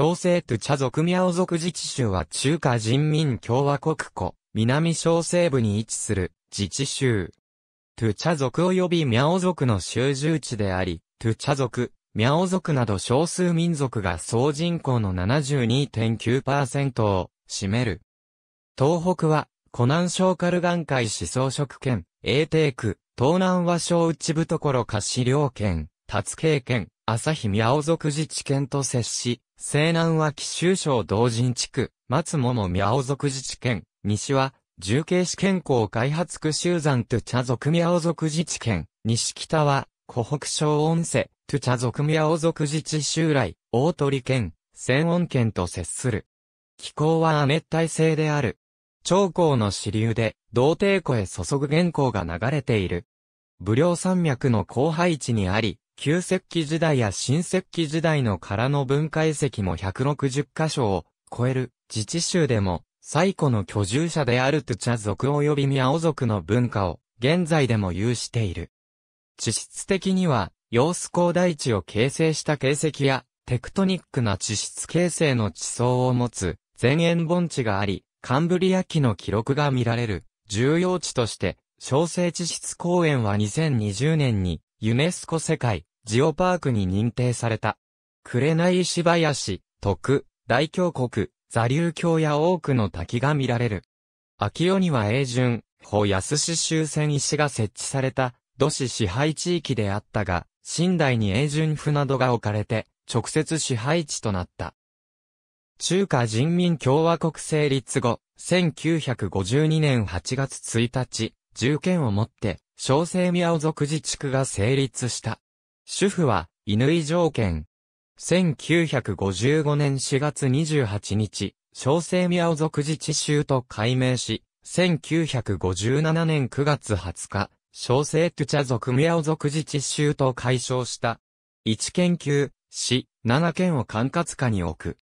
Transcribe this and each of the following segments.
小ゥチャ族ミャオ族自治州は中華人民共和国湖、南小西部に位置する自治州。トゥチャ族及びミャオ族の集住地であり、トゥチャ族、ミャオ族など少数民族が総人口の72.9%を占める。東北は、湖南省カルガン海市想職県、永定区、東南和小内部所貸領県、達慶県、朝日宮尾族自治県と接し、西南は紀州省道人地区、松桃宮尾族自治県、西は重慶市健康開発区集山トゥチャ族宮尾族自治県、西北は、湖北省温瀬、トゥチャ族宮尾族自治襲来、大鳥県、仙温県と接する。気候は亜熱帯性である。長江の支流で、道帝湖へ注ぐ原稿が流れている。武陵山脈の後背地にあり、旧石器時代や新石器時代の殻の文化遺跡も160箇所を超える自治州でも最古の居住者であるトゥチャ族及びミャオ族の文化を現在でも有している。地質的にはー子高大地を形成した形跡やテクトニックな地質形成の地層を持つ前縁盆地があり、カンブリア紀の記録が見られる重要地として小生地質公園は2020年にユネスコ世界ジオパークに認定された。紅石林、徳、大峡谷、座流峡や多くの滝が見られる。秋尾には永順、保安市終戦石が設置された、土市支配地域であったが、新代に永順府などが置かれて、直接支配地となった。中華人民共和国成立後、1952年8月1日、重権をもって、小生宮尾族自治区が成立した。主婦は、乾条件。1955年4月28日、小生宮尾属自治州と改名し、1957年9月20日、小生トゥチャ族宮尾属自治州と解消した。1研究、市、7県を管轄下に置く。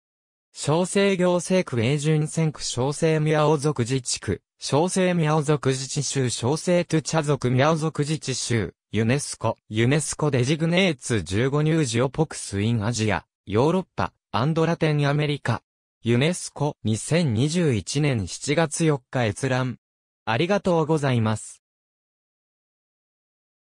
小生行政区永順選区小生宮尾族自治区、小生宮尾族自治州小生トゥチャ族宮尾族自治州、ユネスコ、ユネスコデジグネーツ15ニュージオポクスインアジア、ヨーロッパ、アンドラテンアメリカ。ユネスコ2021年7月4日閲覧。ありがとうございます。